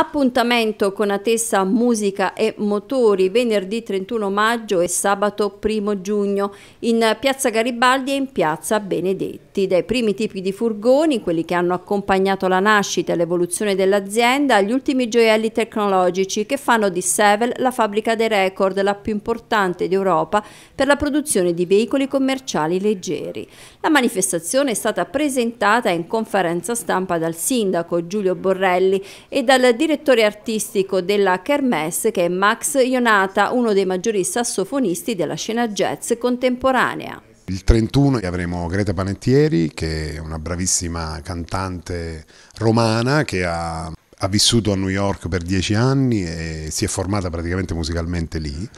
Appuntamento con Atessa Musica e Motori venerdì 31 maggio e sabato 1 giugno in Piazza Garibaldi e in Piazza Benedetti prodotti dai primi tipi di furgoni, quelli che hanno accompagnato la nascita e l'evoluzione dell'azienda, agli ultimi gioielli tecnologici che fanno di Sevel la fabbrica dei record, la più importante d'Europa per la produzione di veicoli commerciali leggeri. La manifestazione è stata presentata in conferenza stampa dal sindaco Giulio Borrelli e dal direttore artistico della Kermesse che è Max Ionata, uno dei maggiori sassofonisti della scena jazz contemporanea. Il 31 avremo Greta Panettieri, che è una bravissima cantante romana che ha ha vissuto a New York per dieci anni e si è formata praticamente musicalmente lì.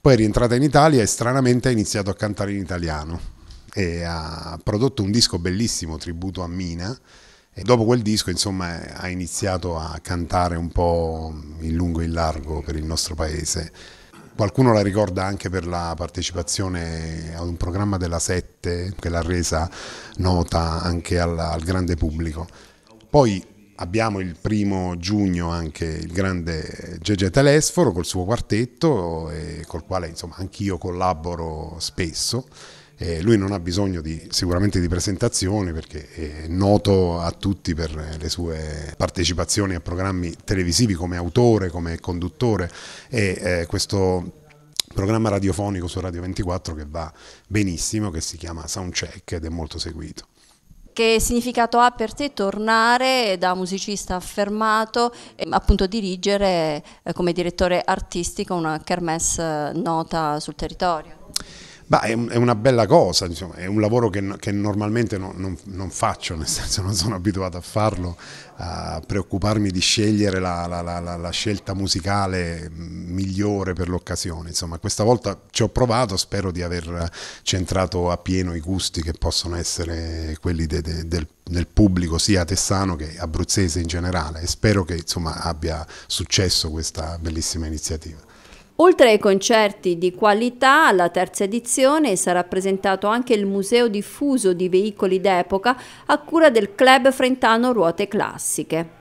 Poi è rientrata in Italia e stranamente ha iniziato a cantare in italiano e ha prodotto un disco bellissimo, tributo a Mina. E dopo quel disco, insomma, ha iniziato a cantare un po' in lungo e in largo per il nostro paese. Qualcuno la ricorda anche per la partecipazione ad un programma della Sette che l'ha resa nota anche al, al grande pubblico. Poi abbiamo il primo giugno anche il grande Gege Telesforo col suo quartetto, col quale insomma anch'io collaboro spesso eh, lui non ha bisogno di, sicuramente di presentazioni perché eh, è noto a tutti per le sue partecipazioni a programmi televisivi come autore, come conduttore e eh, questo programma radiofonico su Radio 24 che va benissimo, che si chiama Soundcheck ed è molto seguito. Che significato ha per te tornare da musicista affermato e appunto dirigere eh, come direttore artistico una kermesse eh, nota sul territorio? Bah, è, un, è, una bella cosa, insomma, è un lavoro che, che normalmente no, non, non, faccio, nel senso non sono abituato a farlo, a preoccuparmi di scegliere la, la, la, la scelta musicale migliore per l'occasione. Insomma, questa volta ci ho provato, spero di aver centrato a pieno i gusti che possono essere quelli de, de, del, del, pubblico, sia tessano che abruzzese in generale, e spero che insomma, abbia successo questa bellissima iniziativa. Oltre ai concerti di qualità, alla terza edizione sarà presentato anche il Museo diffuso di veicoli d'epoca a cura del Club Frentano Ruote Classiche.